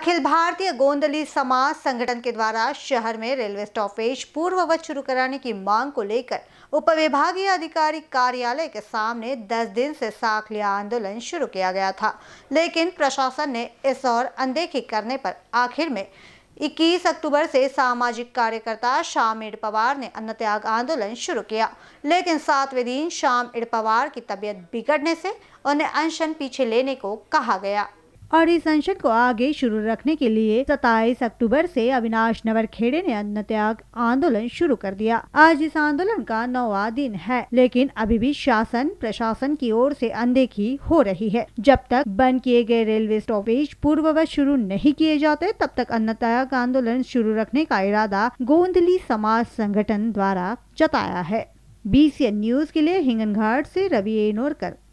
अखिल भारतीय गोंदली समाज संगठन के द्वारा शहर में रेलवे स्टॉपेज पूर्ववत शुरू कराने की मांग को लेकर उपविभागीय अधिकारी कार्यालय के सामने 10 दिन से साख लिया आंदोलन शुरू किया गया था लेकिन प्रशासन ने इस और अनदेखी करने पर आखिर में 21 अक्टूबर से सामाजिक कार्यकर्ता शाम इड पवार ने त्याग आंदोलन शुरू किया लेकिन सातवें दिन शाम इड पवार की तबीयत बिगड़ने से उन्हें अनशन पीछे लेने को कहा गया और इस अनशन को आगे शुरू रखने के लिए 27 अक्टूबर से अविनाश नवर खेड़े ने अन्न त्याग आंदोलन शुरू कर दिया आज इस आंदोलन का नौवा दिन है लेकिन अभी भी शासन प्रशासन की ओर से अनदेखी हो रही है जब तक बंद किए गए रेलवे स्टॉपेज पूर्ववत शुरू नहीं किए जाते तब तक अन्न त्याग आंदोलन शुरू रखने का इरादा गोंदली समाज संगठन द्वारा जताया है बीसीएन न्यूज के लिए हिंगनघाट से रवि एनोरकर